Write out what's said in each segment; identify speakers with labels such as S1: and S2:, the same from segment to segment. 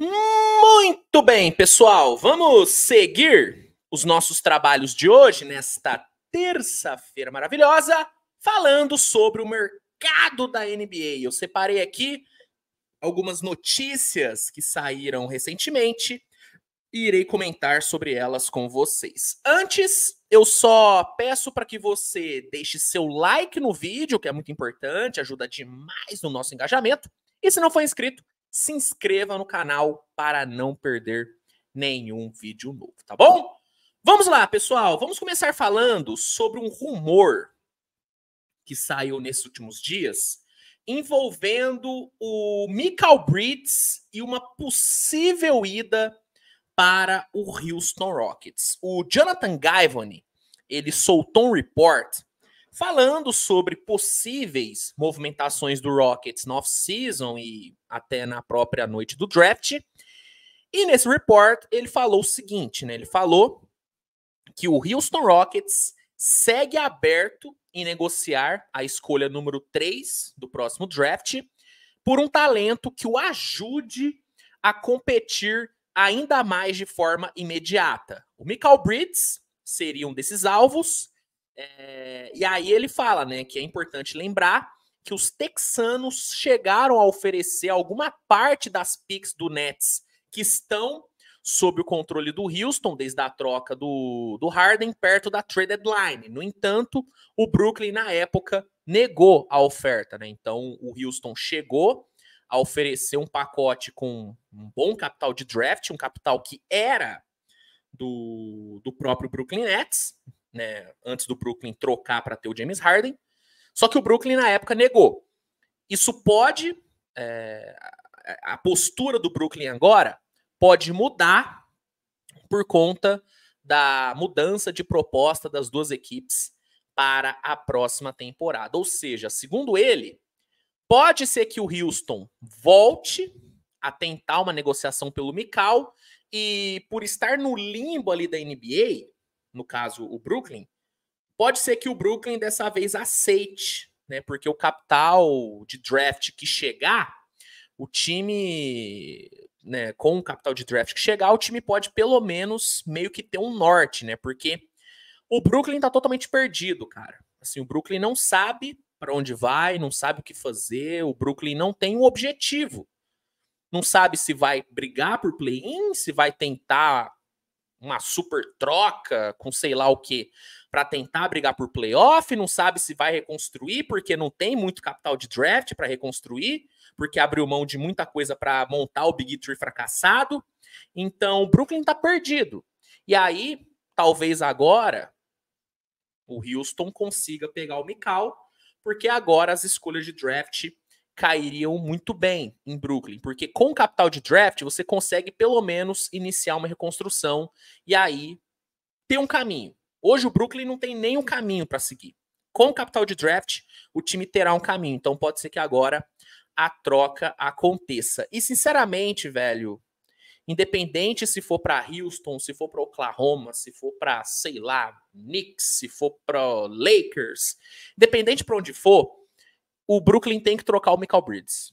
S1: Muito bem, pessoal, vamos seguir os nossos trabalhos de hoje, nesta terça-feira maravilhosa, falando sobre o mercado da NBA. Eu separei aqui algumas notícias que saíram recentemente e irei comentar sobre elas com vocês. Antes, eu só peço para que você deixe seu like no vídeo, que é muito importante, ajuda demais no nosso engajamento. E se não for inscrito, se inscreva no canal para não perder nenhum vídeo novo, tá bom? Vamos lá, pessoal. Vamos começar falando sobre um rumor que saiu nesses últimos dias envolvendo o Michael Bridges e uma possível ida para o Houston Rockets. O Jonathan Givony, ele soltou um report falando sobre possíveis movimentações do Rockets no off-season e até na própria noite do draft. E nesse report, ele falou o seguinte, né? Ele falou que o Houston Rockets segue aberto em negociar a escolha número 3 do próximo draft por um talento que o ajude a competir ainda mais de forma imediata. O Michael Bridges seria um desses alvos. É, e aí ele fala, né, que é importante lembrar que os texanos chegaram a oferecer alguma parte das picks do Nets que estão sob o controle do Houston desde a troca do, do Harden perto da trade deadline. No entanto, o Brooklyn na época negou a oferta, né? Então o Houston chegou a oferecer um pacote com um bom capital de draft, um capital que era do, do próprio Brooklyn Nets, né? Antes do Brooklyn trocar para ter o James Harden. Só que o Brooklyn, na época, negou. Isso pode. É, a postura do Brooklyn agora pode mudar por conta da mudança de proposta das duas equipes para a próxima temporada. Ou seja, segundo ele, pode ser que o Houston volte a tentar uma negociação pelo Mical e por estar no limbo ali da NBA, no caso o Brooklyn, Pode ser que o Brooklyn dessa vez aceite, né? Porque o capital de draft que chegar, o time, né, com o capital de draft que chegar, o time pode pelo menos meio que ter um norte, né? Porque o Brooklyn tá totalmente perdido, cara. Assim, o Brooklyn não sabe para onde vai, não sabe o que fazer, o Brooklyn não tem um objetivo. Não sabe se vai brigar por play-in, se vai tentar uma super troca com sei lá o que para tentar brigar por playoff, não sabe se vai reconstruir porque não tem muito capital de draft para reconstruir, porque abriu mão de muita coisa para montar o Big Three fracassado. Então, o Brooklyn está perdido. E aí, talvez agora o Houston consiga pegar o Mical, porque agora as escolhas de draft cairiam muito bem em Brooklyn, porque com capital de draft você consegue pelo menos iniciar uma reconstrução e aí ter um caminho. Hoje o Brooklyn não tem nenhum caminho para seguir. Com capital de draft, o time terá um caminho. Então pode ser que agora a troca aconteça. E sinceramente, velho, independente se for para Houston, se for para Oklahoma, se for para, sei lá, Knicks, se for para Lakers, independente para onde for, o Brooklyn tem que trocar o Michael Bridges.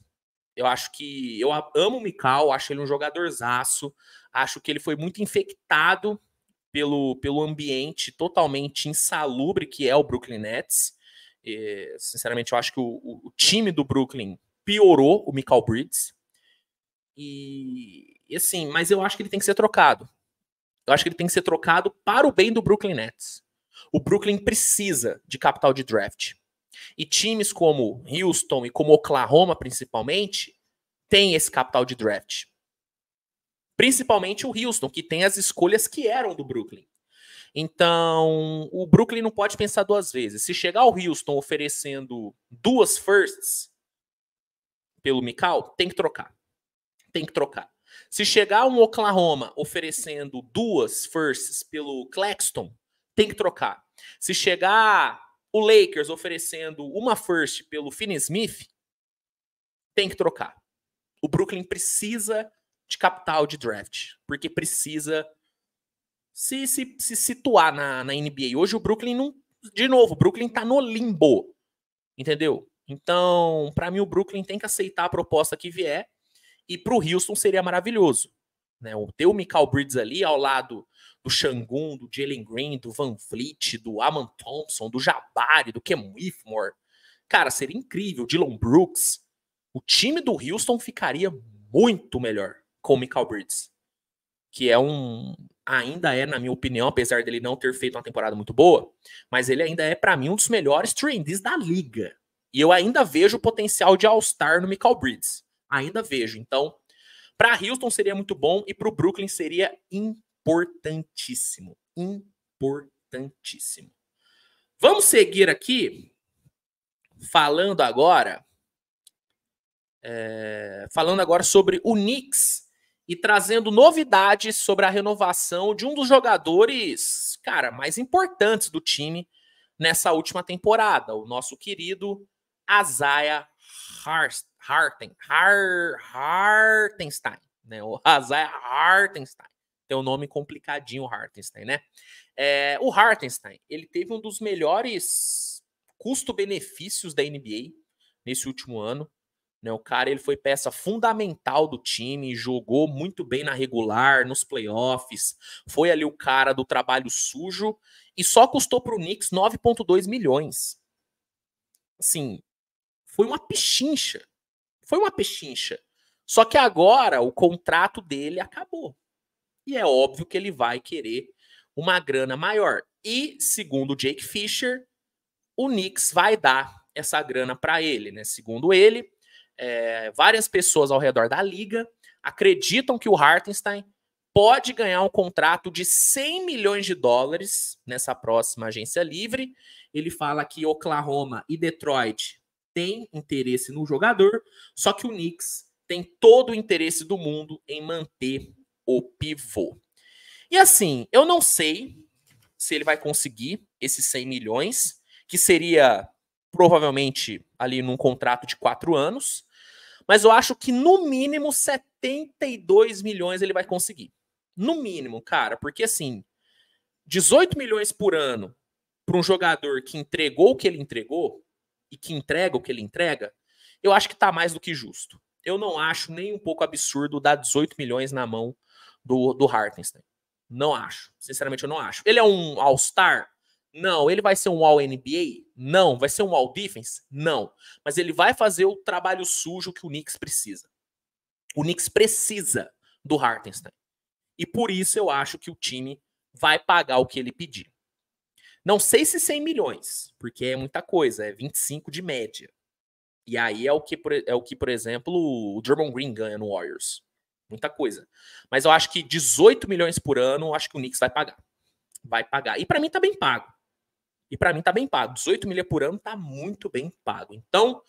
S1: Eu acho que eu amo o Michael, acho ele um jogadorzaço, acho que ele foi muito infectado pelo, pelo ambiente totalmente insalubre que é o Brooklyn Nets. E, sinceramente, eu acho que o, o, time do Brooklyn piorou o Michael Bridges. E, e assim, mas eu acho que ele tem que ser trocado. Eu acho que ele tem que ser trocado para o bem do Brooklyn Nets. O Brooklyn precisa de capital de draft. E times como Houston e como Oklahoma, principalmente, têm esse capital de draft. Principalmente o Houston, que tem as escolhas que eram do Brooklyn. Então, o Brooklyn não pode pensar duas vezes. Se chegar ao Houston oferecendo duas firsts pelo Mikal, tem que trocar. Tem que trocar. Se chegar um Oklahoma oferecendo duas firsts pelo Claxton, tem que trocar. Se chegar o Lakers oferecendo uma first pelo Finney Smith, tem que trocar. O Brooklyn precisa de capital de draft, porque precisa se, se, se situar na, na NBA. Hoje o Brooklyn não. De novo, o Brooklyn tá no limbo. Entendeu? Então, para mim, o Brooklyn tem que aceitar a proposta que vier. E para o Houston seria maravilhoso. Né? Ter o Michael Bridges ali ao lado do Shangun, do Jalen Green, do Van Vliet, do Aman Thompson, do Jabari, do Kem Whitmore. Cara, seria incrível. Dylan Brooks. O time do Houston ficaria muito melhor com o Michael Bridges. Que é um. Ainda é, na minha opinião, apesar dele não ter feito uma temporada muito boa, mas ele ainda é, para mim, um dos melhores trendies da liga. E eu ainda vejo o potencial de All-Star no Michael Bridges. Ainda vejo. Então, para Houston seria muito bom e para o Brooklyn seria importantíssimo. Importantíssimo. Vamos seguir aqui falando agora. É, falando agora sobre o Knicks e trazendo novidades sobre a renovação de um dos jogadores, cara, mais importantes do time nessa última temporada, o nosso querido Isaiah Hart. Harten, Har, Hartenstein, né? O Hazard é Hartenstein. Tem um nome complicadinho, Hartenstein, né? É, o Hartenstein, ele teve um dos melhores custo-benefícios da NBA nesse último ano. Né? O cara ele foi peça fundamental do time, jogou muito bem na regular, nos playoffs, foi ali o cara do trabalho sujo e só custou para o Knicks 9,2 milhões. Assim, foi uma pechincha foi uma pechincha. Só que agora o contrato dele acabou. E é óbvio que ele vai querer uma grana maior. E, segundo Jake Fisher, o Knicks vai dar essa grana para ele, né? Segundo ele, é, várias pessoas ao redor da liga acreditam que o Hartenstein pode ganhar um contrato de 100 milhões de dólares nessa próxima agência livre. Ele fala que Oklahoma e Detroit tem interesse no jogador, só que o Knicks tem todo o interesse do mundo em manter o pivô. E assim, eu não sei se ele vai conseguir esses 100 milhões, que seria provavelmente ali num contrato de quatro anos, mas eu acho que no mínimo 72 milhões ele vai conseguir. No mínimo, cara, porque assim, 18 milhões por ano para um jogador que entregou o que ele entregou, e que entrega o que ele entrega, eu acho que está mais do que justo. Eu não acho nem um pouco absurdo dar 18 milhões na mão do, do Hartenstein. Não acho. Sinceramente, eu não acho. Ele é um All-Star? Não. Ele vai ser um All-NBA? Não. Vai ser um All-Defense? Não. Mas ele vai fazer o trabalho sujo que o Knicks precisa. O Knicks precisa do Hartenstein. E por isso eu acho que o time vai pagar o que ele pedir. Não sei se 100 milhões, porque é muita coisa, é 25 de média. E aí é o que, é o que por exemplo, o Drummond Green ganha no Warriors. Muita coisa. Mas eu acho que 18 milhões por ano, eu acho que o Knicks vai pagar. Vai pagar. E para mim tá bem pago. E para mim tá bem pago. 18 milhões por ano tá muito bem pago. Então,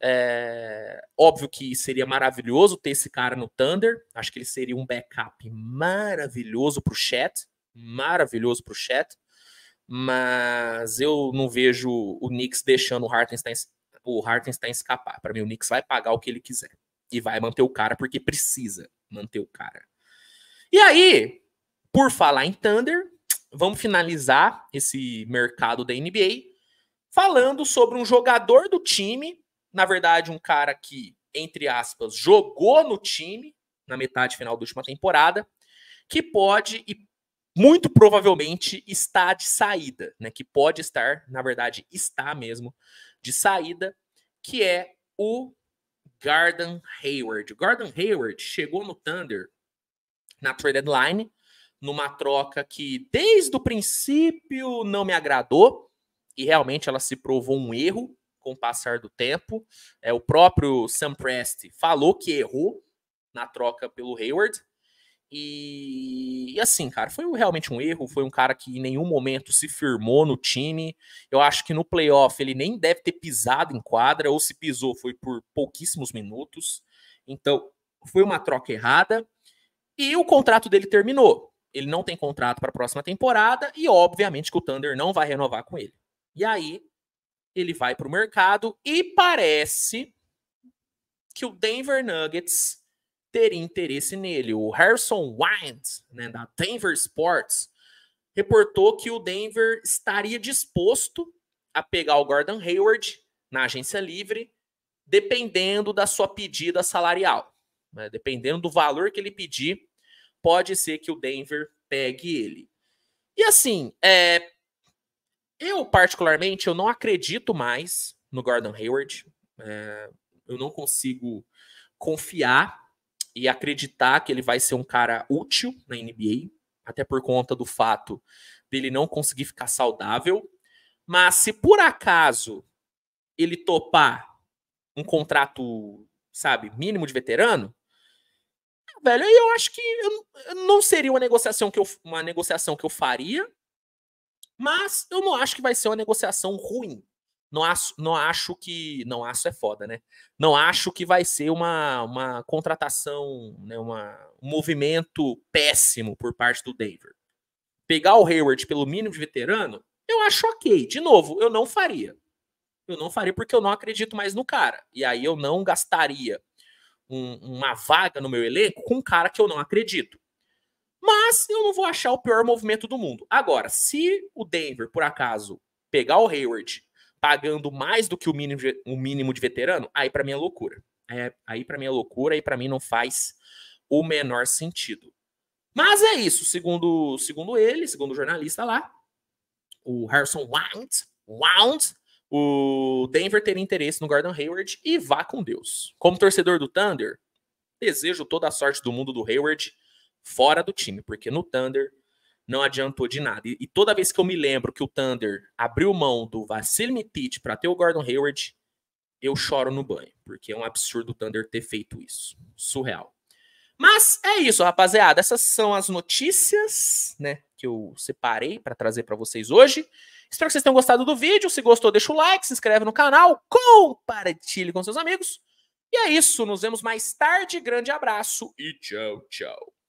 S1: é... óbvio que seria maravilhoso ter esse cara no Thunder. Acho que ele seria um backup maravilhoso pro chat. Maravilhoso pro chat mas eu não vejo o Knicks deixando o Hartenstein, o Hartenstein escapar. Para mim, o Knicks vai pagar o que ele quiser e vai manter o cara porque precisa manter o cara. E aí, por falar em Thunder, vamos finalizar esse mercado da NBA falando sobre um jogador do time, na verdade, um cara que, entre aspas, jogou no time na metade final da última temporada, que pode e muito provavelmente está de saída, né? Que pode estar, na verdade, está mesmo de saída, que é o Garden Hayward. O Garden Hayward chegou no Thunder na trade deadline, numa troca que desde o princípio não me agradou e realmente ela se provou um erro com o passar do tempo. É o próprio Sam Presti falou que errou na troca pelo Hayward, e, e, assim, cara, foi realmente um erro. Foi um cara que em nenhum momento se firmou no time. Eu acho que no playoff ele nem deve ter pisado em quadra, ou se pisou foi por pouquíssimos minutos. Então, foi uma troca errada. E o contrato dele terminou. Ele não tem contrato para a próxima temporada e, obviamente, que o Thunder não vai renovar com ele. E aí, ele vai para o mercado e parece que o Denver Nuggets teria interesse nele. O Harrison Wines, né, da Denver Sports, reportou que o Denver estaria disposto a pegar o Gordon Hayward na agência livre, dependendo da sua pedida salarial. Né? Dependendo do valor que ele pedir, pode ser que o Denver pegue ele. E assim, é, eu particularmente eu não acredito mais no Gordon Hayward. É, eu não consigo confiar e acreditar que ele vai ser um cara útil na NBA, até por conta do fato dele não conseguir ficar saudável. Mas se por acaso ele topar um contrato, sabe, mínimo de veterano, velho, aí eu acho que eu, não seria uma negociação que eu, uma negociação que eu faria, mas eu não acho que vai ser uma negociação ruim não acho, não acho que. Não acho é foda, né? Não acho que vai ser uma, uma contratação, né, uma, um movimento péssimo por parte do Denver. Pegar o Hayward pelo mínimo de veterano, eu acho ok. De novo, eu não faria. Eu não faria porque eu não acredito mais no cara. E aí eu não gastaria um, uma vaga no meu elenco com um cara que eu não acredito. Mas eu não vou achar o pior movimento do mundo. Agora, se o Denver, por acaso, pegar o Hayward pagando mais do que o mínimo de, o mínimo de veterano, aí para mim é loucura. É, aí para mim é loucura, e para mim não faz o menor sentido. Mas é isso, segundo, segundo ele, segundo o jornalista lá, o Harrison Wound, Wound, o Denver teria interesse no Gordon Hayward e vá com Deus. Como torcedor do Thunder, desejo toda a sorte do mundo do Hayward fora do time, porque no Thunder não adiantou de nada. E, e, toda vez que eu me lembro que o Thunder abriu mão do Vasil Mitic para ter o Gordon Hayward, eu choro no banho, porque é um absurdo o Thunder ter feito isso. Surreal. Mas é isso, rapaziada. Essas são as notícias, né, que eu separei para trazer para vocês hoje. Espero que vocês tenham gostado do vídeo. Se gostou, deixa o like, se inscreve no canal, compartilhe com seus amigos. E é isso, nos vemos mais tarde. Grande abraço e tchau, tchau.